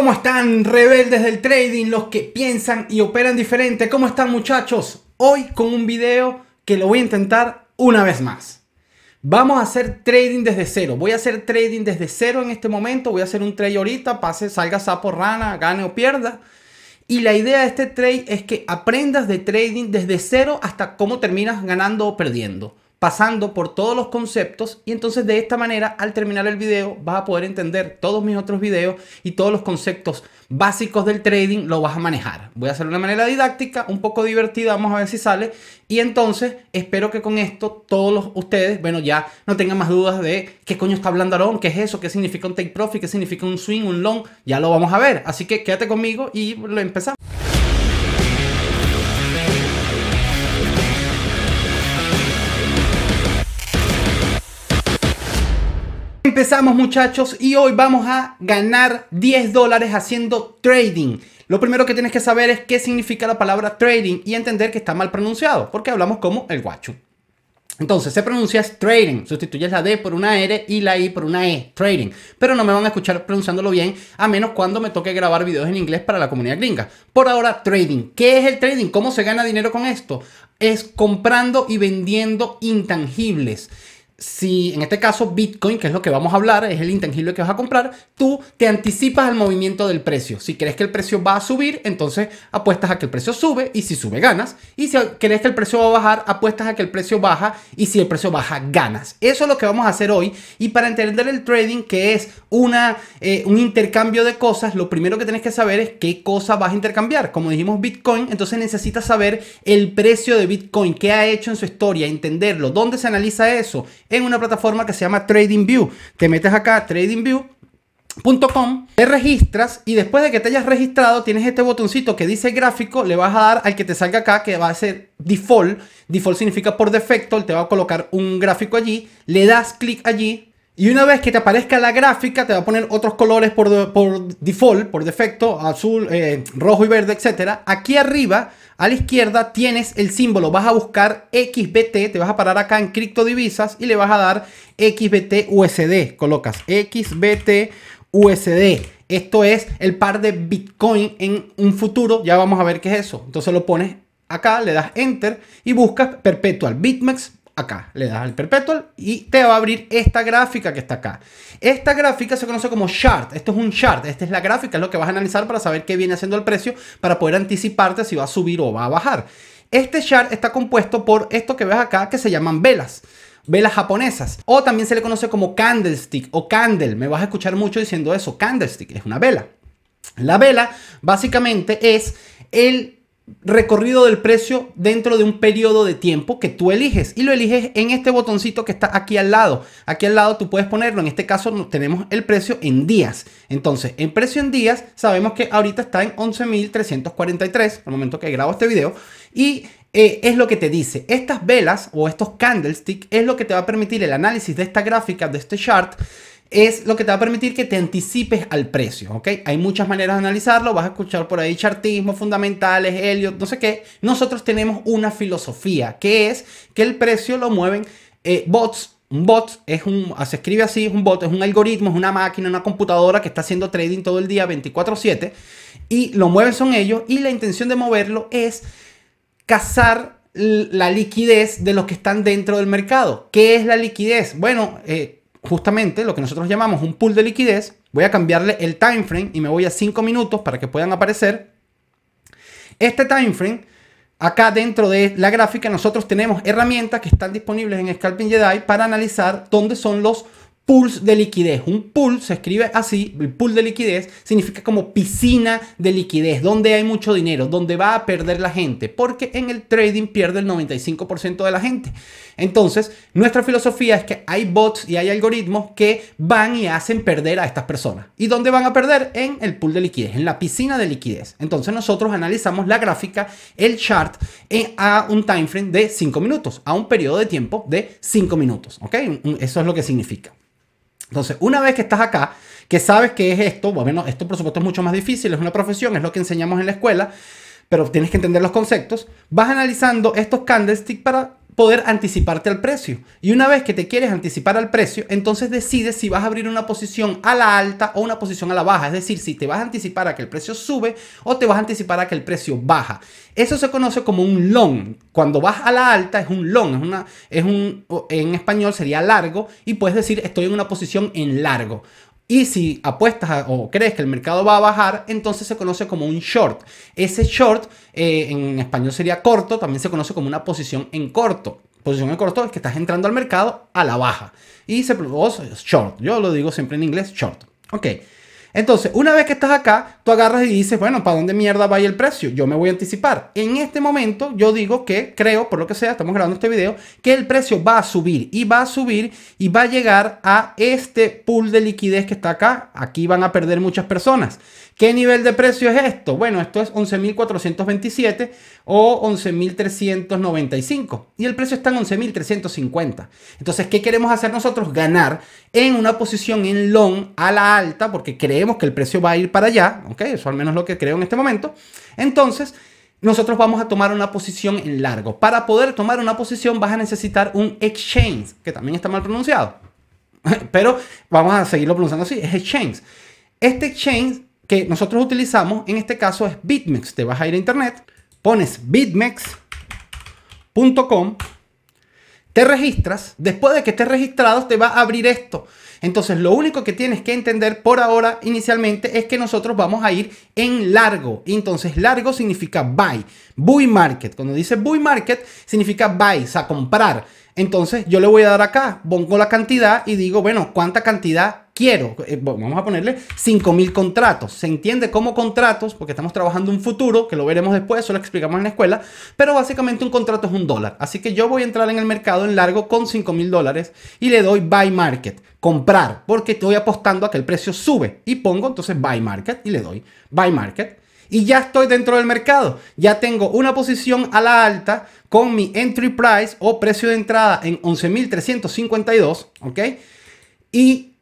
¿Cómo están rebeldes del trading, los que piensan y operan diferente? ¿Cómo están muchachos? Hoy con un video que lo voy a intentar una vez más. Vamos a hacer trading desde cero. Voy a hacer trading desde cero en este momento. Voy a hacer un trade ahorita, pase, salga sapo, rana, gane o pierda. Y la idea de este trade es que aprendas de trading desde cero hasta cómo terminas ganando o perdiendo pasando por todos los conceptos y entonces de esta manera al terminar el video vas a poder entender todos mis otros videos y todos los conceptos básicos del trading lo vas a manejar. Voy a hacerlo de una manera didáctica, un poco divertida, vamos a ver si sale y entonces espero que con esto todos los, ustedes, bueno, ya no tengan más dudas de qué coño está hablando Aaron, qué es eso, qué significa un take profit, qué significa un swing, un long, ya lo vamos a ver. Así que quédate conmigo y lo empezamos. Empezamos muchachos y hoy vamos a ganar 10 dólares haciendo trading. Lo primero que tienes que saber es qué significa la palabra trading y entender que está mal pronunciado, porque hablamos como el guacho. Entonces se pronuncia trading, sustituyes la D por una R y la I por una E, trading. Pero no me van a escuchar pronunciándolo bien, a menos cuando me toque grabar videos en inglés para la comunidad gringa. Por ahora, trading. ¿Qué es el trading? ¿Cómo se gana dinero con esto? Es comprando y vendiendo intangibles si en este caso Bitcoin, que es lo que vamos a hablar, es el intangible que vas a comprar, tú te anticipas al movimiento del precio. Si crees que el precio va a subir, entonces apuestas a que el precio sube y si sube ganas. Y si crees que el precio va a bajar, apuestas a que el precio baja y si el precio baja ganas. Eso es lo que vamos a hacer hoy. Y para entender el trading, que es una, eh, un intercambio de cosas, lo primero que tienes que saber es qué cosa vas a intercambiar. Como dijimos Bitcoin, entonces necesitas saber el precio de Bitcoin, qué ha hecho en su historia, entenderlo, dónde se analiza eso en una plataforma que se llama TradingView. Te metes acá, a tradingview.com, te registras y después de que te hayas registrado tienes este botoncito que dice gráfico, le vas a dar al que te salga acá que va a ser default, default significa por defecto, él te va a colocar un gráfico allí, le das clic allí, y una vez que te aparezca la gráfica, te va a poner otros colores por, default, por defecto, azul, eh, rojo y verde, etc. Aquí arriba, a la izquierda, tienes el símbolo. Vas a buscar XBT, te vas a parar acá en criptodivisas y le vas a dar XBT USD. Colocas XBT USD. Esto es el par de Bitcoin en un futuro. Ya vamos a ver qué es eso. Entonces lo pones acá, le das Enter y buscas Perpetual BitMEX acá. Le das al perpetual y te va a abrir esta gráfica que está acá. Esta gráfica se conoce como chart. Esto es un chart. Esta es la gráfica, es lo que vas a analizar para saber qué viene haciendo el precio, para poder anticiparte si va a subir o va a bajar. Este chart está compuesto por esto que ves acá que se llaman velas velas japonesas. O también se le conoce como candlestick o candle. Me vas a escuchar mucho diciendo eso. Candlestick es una vela. La vela básicamente es el recorrido del precio dentro de un periodo de tiempo que tú eliges y lo eliges en este botoncito que está aquí al lado. Aquí al lado tú puedes ponerlo, en este caso tenemos el precio en días. Entonces, en precio en días sabemos que ahorita está en 11.343 al momento que grabo este video y eh, es lo que te dice. Estas velas o estos candlestick es lo que te va a permitir el análisis de esta gráfica, de este chart es lo que te va a permitir que te anticipes al precio, ¿ok? Hay muchas maneras de analizarlo, vas a escuchar por ahí chartismo, fundamentales, Elliot, no sé qué. Nosotros tenemos una filosofía que es que el precio lo mueven eh, bots un bot es un, ah, se escribe así, es un bot, es un algoritmo, es una máquina, una computadora que está haciendo trading todo el día 24/7 y lo mueven son ellos y la intención de moverlo es cazar la liquidez de los que están dentro del mercado. ¿Qué es la liquidez? Bueno, eh, justamente lo que nosotros llamamos un pool de liquidez. Voy a cambiarle el time frame y me voy a 5 minutos para que puedan aparecer. Este time frame, acá dentro de la gráfica, nosotros tenemos herramientas que están disponibles en Scalping Jedi para analizar dónde son los pools de liquidez. Un pool se escribe así, el pool de liquidez significa como piscina de liquidez, donde hay mucho dinero, donde va a perder la gente, porque en el trading pierde el 95% de la gente. Entonces, nuestra filosofía es que hay bots y hay algoritmos que van y hacen perder a estas personas. ¿Y dónde van a perder? En el pool de liquidez, en la piscina de liquidez. Entonces, nosotros analizamos la gráfica, el chart, a un time frame de 5 minutos, a un periodo de tiempo de 5 minutos. ¿Ok? Eso es lo que significa. Entonces, una vez que estás acá, que sabes que es esto, bueno, esto por supuesto es mucho más difícil, es una profesión, es lo que enseñamos en la escuela, pero tienes que entender los conceptos, vas analizando estos candlesticks para poder anticiparte al precio. Y una vez que te quieres anticipar al precio, entonces decides si vas a abrir una posición a la alta o una posición a la baja. Es decir, si te vas a anticipar a que el precio sube o te vas a anticipar a que el precio baja. Eso se conoce como un long. Cuando vas a la alta es un long. Es una, es un, en español sería largo y puedes decir estoy en una posición en largo. Y si apuestas o crees que el mercado va a bajar, entonces se conoce como un short. Ese short eh, en español sería corto, también se conoce como una posición en corto. Posición en corto es que estás entrando al mercado a la baja. Y se produce short. Yo lo digo siempre en inglés, short. Ok. Entonces, una vez que estás acá, tú agarras y dices, bueno, ¿para dónde mierda va el precio? Yo me voy a anticipar. En este momento, yo digo que creo, por lo que sea, estamos grabando este video, que el precio va a subir y va a subir y va a llegar a este pool de liquidez que está acá. Aquí van a perder muchas personas. ¿Qué nivel de precio es esto? Bueno, esto es 11.427 o 11.395 y el precio está en 11.350. Entonces, ¿qué queremos hacer nosotros? Ganar en una posición en long a la alta porque creemos que el precio va a ir para allá, ¿ok? Eso al menos lo que creo en este momento. Entonces, nosotros vamos a tomar una posición en largo. Para poder tomar una posición vas a necesitar un exchange, que también está mal pronunciado, pero vamos a seguirlo pronunciando así, es exchange. Este exchange que nosotros utilizamos, en este caso es BitMEX. Te vas a ir a internet, pones bitmex.com, te registras, después de que estés registrado te va a abrir esto. Entonces lo único que tienes que entender por ahora inicialmente es que nosotros vamos a ir en largo. Entonces largo significa buy, buy market. Cuando dice buy market significa buy, o sea, comprar. Entonces yo le voy a dar acá, pongo la cantidad y digo, bueno, ¿cuánta cantidad quiero? Eh, vamos a ponerle 5.000 contratos. Se entiende como contratos porque estamos trabajando un futuro, que lo veremos después, eso lo explicamos en la escuela, pero básicamente un contrato es un dólar. Así que yo voy a entrar en el mercado en largo con 5.000 dólares y le doy buy market, comprar, porque estoy apostando a que el precio sube y pongo entonces buy market y le doy buy market y ya estoy dentro del mercado. Ya tengo una posición a la alta con mi entry price o precio de entrada en 11.352, ¿ok? Y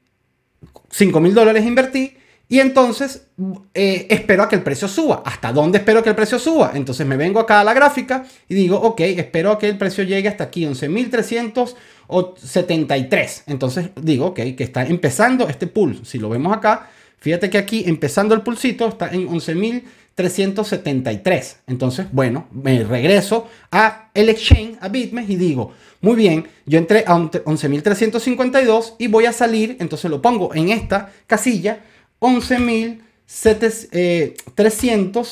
5.000 dólares invertí. Y entonces eh, espero a que el precio suba. ¿Hasta dónde espero que el precio suba? Entonces me vengo acá a la gráfica y digo, ok, espero a que el precio llegue hasta aquí, 11.373. Entonces digo, ok, que está empezando este pool. Si lo vemos acá, Fíjate que aquí, empezando el pulsito, está en 11.373. Entonces, bueno, me regreso a el exchange, a Bitmes, y digo, muy bien, yo entré a 11.352 y voy a salir, entonces lo pongo en esta casilla, 11.373.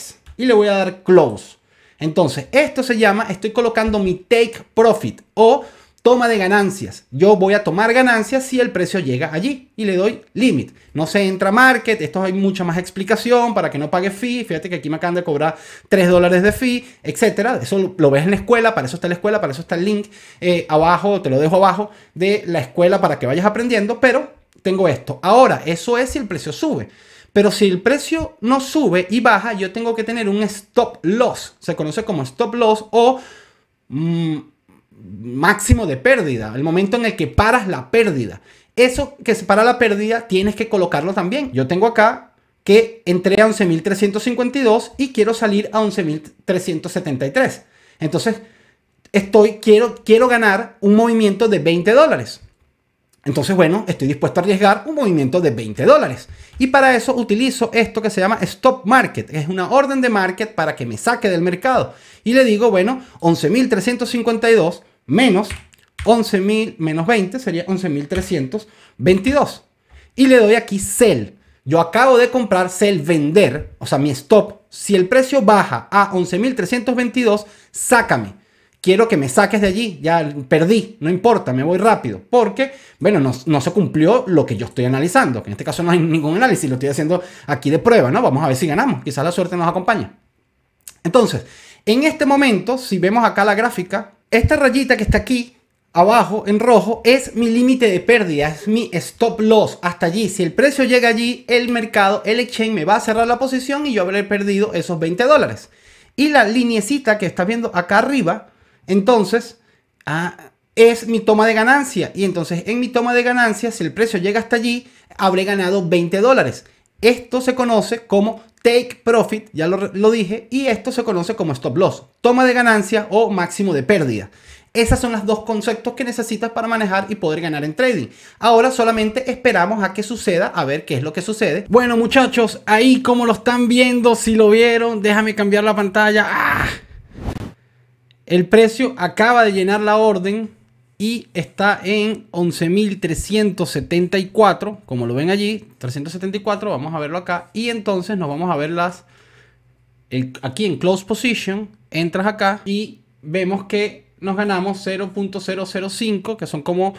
Eh, y le voy a dar close. Entonces, esto se llama, estoy colocando mi take profit o toma de ganancias. Yo voy a tomar ganancias si el precio llega allí y le doy limit. No se entra market, esto hay mucha más explicación para que no pague fee. Fíjate que aquí me acaban de cobrar 3 dólares de fee, etcétera. Eso lo ves en la escuela, para eso está la escuela, para eso está el link eh, abajo, te lo dejo abajo de la escuela para que vayas aprendiendo, pero tengo esto. Ahora, eso es si el precio sube. Pero si el precio no sube y baja, yo tengo que tener un stop loss. Se conoce como stop loss o... Mm, máximo de pérdida, el momento en el que paras la pérdida. Eso que se para la pérdida tienes que colocarlo también. Yo tengo acá que entré a 11.352 y quiero salir a 11.373. Entonces, estoy, quiero, quiero ganar un movimiento de 20 dólares. Entonces, bueno, estoy dispuesto a arriesgar un movimiento de 20 dólares. Y para eso utilizo esto que se llama stop market, es una orden de market para que me saque del mercado. Y le digo, bueno, 11.352 menos 11.000 menos 20 sería 11.322. Y le doy aquí sell. Yo acabo de comprar sell vender, o sea, mi stop. Si el precio baja a 11.322, sácame. Quiero que me saques de allí, ya perdí, no importa, me voy rápido, porque, bueno, no, se cumplió lo que yo estoy analizando, que en este caso no hay ningún análisis, lo estoy haciendo aquí de prueba, ¿no? Vamos a ver si ganamos, quizás la suerte nos acompañe. Entonces, en este momento, si vemos acá la gráfica, esta rayita que está aquí abajo en rojo es mi límite de pérdida, es mi stop loss. Hasta allí, si el precio llega allí, el mercado, el exchange me va a cerrar la posición y yo habré perdido esos 20 dólares. Y la liniecita que estás viendo acá arriba, entonces, ah, es mi toma de ganancia. Y entonces en mi toma de ganancia, si el precio llega hasta allí, habré ganado 20 dólares. Esto se conoce como take profit, ya lo, dije, y esto se conoce como stop loss, toma de ganancia o máximo de pérdida. Esos son los dos conceptos que necesitas para manejar y poder ganar en trading. Ahora solamente esperamos a que suceda, a ver qué es lo que sucede. Bueno muchachos, ahí como lo están viendo, si lo vieron, déjame cambiar la pantalla. ¡Ah! El precio acaba de llenar la orden y está en 11.374, como lo ven allí, 374, vamos a verlo acá, y entonces nos vamos a ver las, aquí en Close Position, entras acá y vemos que nos ganamos 0.005, que son como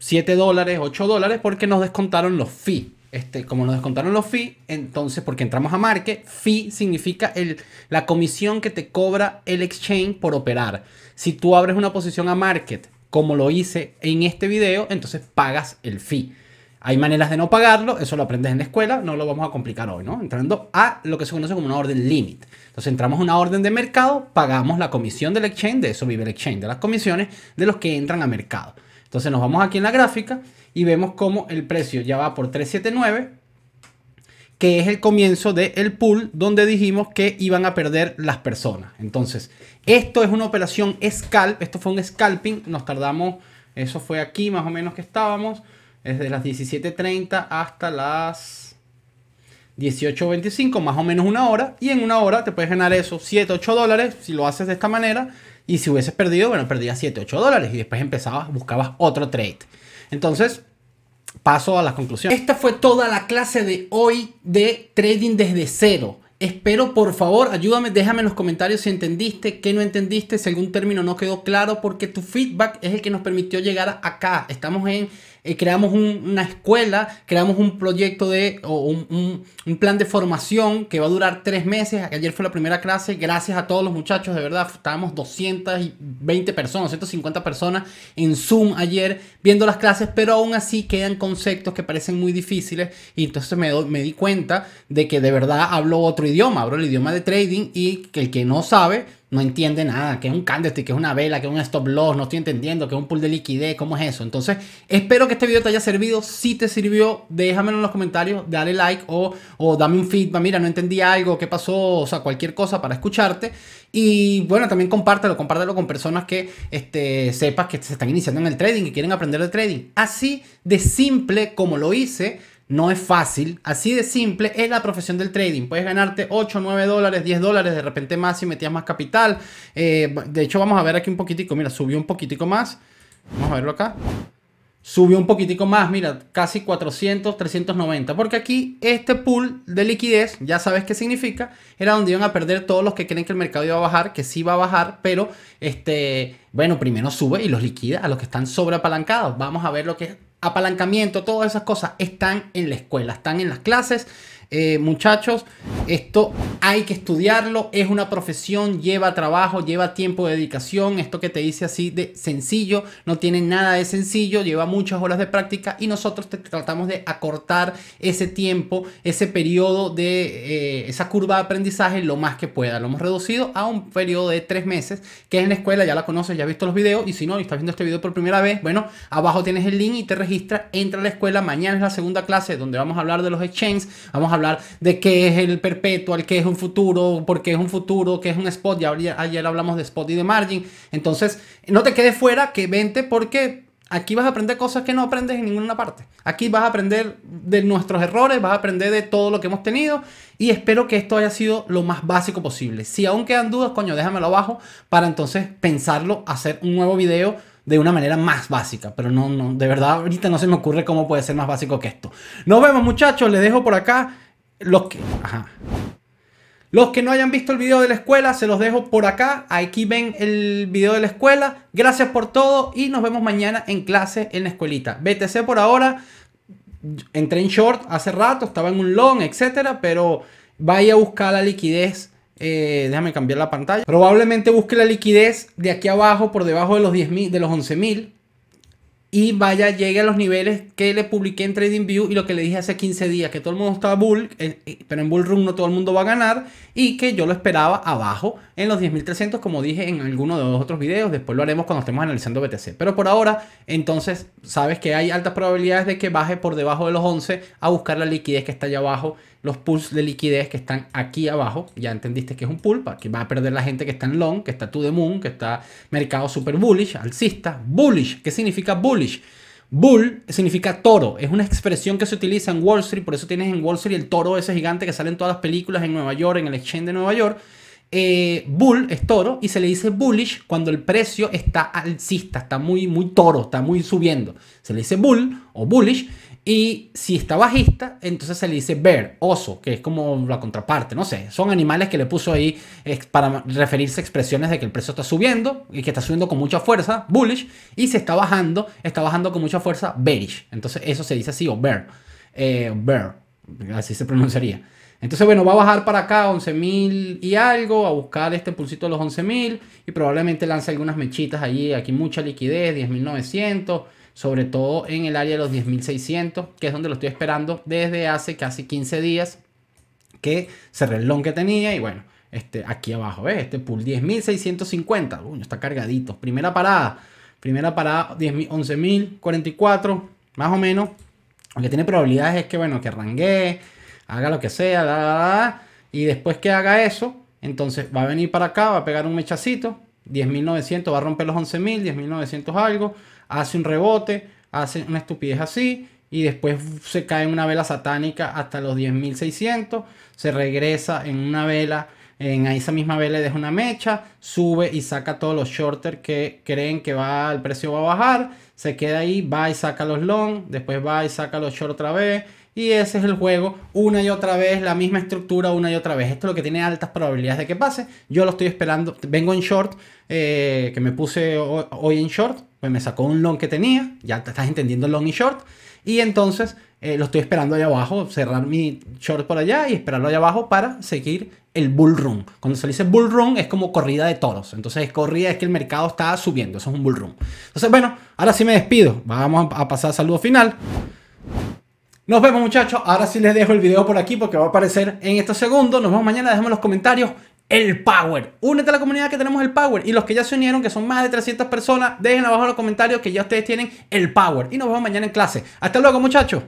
7 dólares, 8 dólares, porque nos descontaron los fee Este, como nos descontaron los fee, entonces porque entramos a market, fee significa el, la comisión que te cobra el exchange por operar. Si tú abres una posición a market como lo hice en este video, entonces pagas el fee. Hay maneras de no pagarlo, eso lo aprendes en la escuela, no lo vamos a complicar hoy, ¿no? Entrando a lo que se conoce como una orden límite. Entonces entramos a una orden de mercado, pagamos la comisión del exchange, de eso vive el exchange, de las comisiones de los que entran a mercado. Entonces nos vamos aquí en la gráfica y vemos cómo el precio ya va por 379, que es el comienzo del pool donde dijimos que iban a perder las personas. Entonces, esto es una operación scalp, esto fue un scalping, nos tardamos, eso fue aquí más o menos que estábamos, desde las 17.30 hasta las 18.25, más o menos una hora, y en una hora te puedes ganar eso, 7, 8 dólares, si lo haces de esta manera, y si hubieses perdido, bueno, perdías 7, 8 dólares, y después empezabas, buscabas otro trade. Entonces, paso a la conclusión. Esta fue toda la clase de hoy de trading desde cero. Espero, por favor, ayúdame, déjame en los comentarios si entendiste, qué no entendiste, si algún término no quedó claro, porque tu feedback es el que nos permitió llegar acá. Estamos en eh, creamos una escuela, creamos un proyecto de, un, plan de formación que va a durar tres meses. Ayer fue la primera clase, gracias a todos los muchachos, de verdad, estábamos 220 personas, 150 personas en Zoom ayer viendo las clases, pero aún así quedan conceptos que parecen muy difíciles y entonces me, me di cuenta de que de verdad hablo otro idioma, hablo el idioma de trading y que el que no sabe, no entiende nada, que es un candlestick, que es una vela, que es un stop loss, no estoy entendiendo, que es un pool de liquidez, cómo es eso. Entonces, espero que este video te haya servido. Si te sirvió, déjamelo en los comentarios, dale like o, o dame un feedback, mira, no entendí algo, qué pasó, o sea, cualquier cosa para escucharte. Y bueno, también compártelo, compártelo con personas que este, sepas que se están iniciando en el trading y quieren aprender de trading. Así de simple como lo hice no es fácil, así de simple es la profesión del trading. Puedes ganarte 8, 9 dólares, 10 dólares, de repente más si metías más capital. Eh, de hecho, vamos a ver aquí un poquitico, mira, subió un poquitico más. Vamos a verlo acá. Subió un poquitico más, mira, casi 400, 390. Porque aquí este pool de liquidez, ya sabes qué significa, era donde iban a perder todos los que creen que el mercado iba a bajar, que sí va a bajar, pero este, bueno, primero sube y los liquida a los que están sobreapalancados. Vamos a ver lo que es apalancamiento, todas esas cosas están en la escuela, están en las clases eh, muchachos, esto hay que estudiarlo, es una profesión, lleva trabajo, lleva tiempo de dedicación, esto que te dice así de sencillo, no tiene nada de sencillo, lleva muchas horas de práctica y nosotros tratamos de acortar ese tiempo, ese periodo de eh, esa curva de aprendizaje lo más que pueda. Lo hemos reducido a un periodo de tres meses, que es en la escuela, ya la conoces, ya has visto los videos y si no, y estás viendo este video por primera vez, bueno, abajo tienes el link y te registras, entra a la escuela, mañana es la segunda clase donde vamos a hablar de los exchanges, vamos a de qué es el perpetual, qué es un futuro, por qué es un futuro, qué es un spot. Ya ayer hablamos de spot y de margin. Entonces, no te quedes fuera, que vente porque Aquí vas a aprender cosas que no aprendes en ninguna parte. Aquí vas a aprender de nuestros errores, vas a aprender de todo lo que hemos tenido y espero que esto haya sido lo más básico posible. Si aún quedan dudas, coño, déjamelo abajo para entonces pensarlo, hacer un nuevo video de una manera más básica. Pero no, no, de verdad, ahorita no se me ocurre cómo puede ser más básico que esto. Nos vemos muchachos, les dejo por acá los que, Los que no hayan visto el video de la escuela, se los dejo por acá. Aquí ven el video de la escuela. Gracias por todo y nos vemos mañana en clase en la escuelita. BTC por ahora. Entré en short hace rato, estaba en un long, etcétera, pero vaya a buscar la liquidez. Eh, déjame cambiar la pantalla. Probablemente busque la liquidez de aquí abajo, por debajo de los 10.000, de los 11.000 y vaya, llegue a los niveles que le publiqué en TradingView y lo que le dije hace 15 días, que todo el mundo estaba bull, eh, pero en bull run no todo el mundo va a ganar y que yo lo esperaba abajo en los 10.300 como dije en alguno de los otros videos, después lo haremos cuando estemos analizando BTC. Pero por ahora, entonces, sabes que hay altas probabilidades de que baje por debajo de los 11 a buscar la liquidez que está allá abajo los pools de liquidez que están aquí abajo. Ya entendiste que es un pool, que va a perder la gente que está en long, que está to the moon, que está mercado super bullish, alcista, bullish. ¿Qué significa bullish? Bull significa toro, es una expresión que se utiliza en Wall Street, por eso tienes en Wall Street el toro ese gigante que sale en todas las películas en Nueva York, en el exchange de Nueva York. Eh, bull es toro y se le dice bullish cuando el precio está alcista, está muy, muy toro, está muy subiendo. Se le dice bull o bullish y si está bajista, entonces se le dice bear, oso, que es como la contraparte, no sé. Son animales que le puso ahí para referirse a expresiones de que el precio está subiendo y que está subiendo con mucha fuerza, bullish, y se está bajando, está bajando con mucha fuerza, bearish. Entonces eso se dice así, o bear, eh, bear, así se pronunciaría. Entonces, bueno, va a bajar para acá 11.000 y algo, a buscar este pulsito de los 11.000 y probablemente lance algunas mechitas allí, aquí mucha liquidez, 10.900 sobre todo en el área de los 10.600, que es donde lo estoy esperando desde hace casi 15 días, que cerré el long que tenía y bueno, este, aquí abajo, ¿ves? Este pool 10.650, está cargadito, primera parada, primera parada 11.044, más o menos, lo que tiene probabilidades es que, bueno, que arranque, haga lo que sea, y después que haga eso, entonces va a venir para acá, va a pegar un mechacito, 10.900 va a romper los 11.000, 10.900 algo, hace un rebote, hace una estupidez así y después se cae en una vela satánica hasta los 10.600, se regresa en una vela, en esa misma vela deja una mecha, sube y saca todos los shorter que creen que va, el precio va a bajar, se queda ahí, va y saca los long, después va y saca los short otra vez y ese es el juego, una y otra vez, la misma estructura, una y otra vez. Esto es lo que tiene altas probabilidades de que pase. Yo lo estoy esperando, vengo en short, eh, que me puse hoy en short, pues me sacó un long que tenía, ya te estás entendiendo long y short. Y entonces eh, lo estoy esperando allá abajo, cerrar mi short por allá y esperarlo allá abajo para seguir el bull run. Cuando se dice bull run es como corrida de toros. Entonces es corrida, es que el mercado está subiendo. Eso es un bull run. Entonces, bueno, ahora sí me despido. Vamos a pasar al saludo final. Nos vemos muchachos, ahora sí les dejo el video por aquí porque va a aparecer en estos segundos. Nos vemos mañana, déjenme en los comentarios el Power. Únete a la comunidad que tenemos el Power y los que ya se unieron, que son más de 300 personas, dejen abajo en los comentarios que ya ustedes tienen el Power. Y nos vemos mañana en clase. Hasta luego muchachos.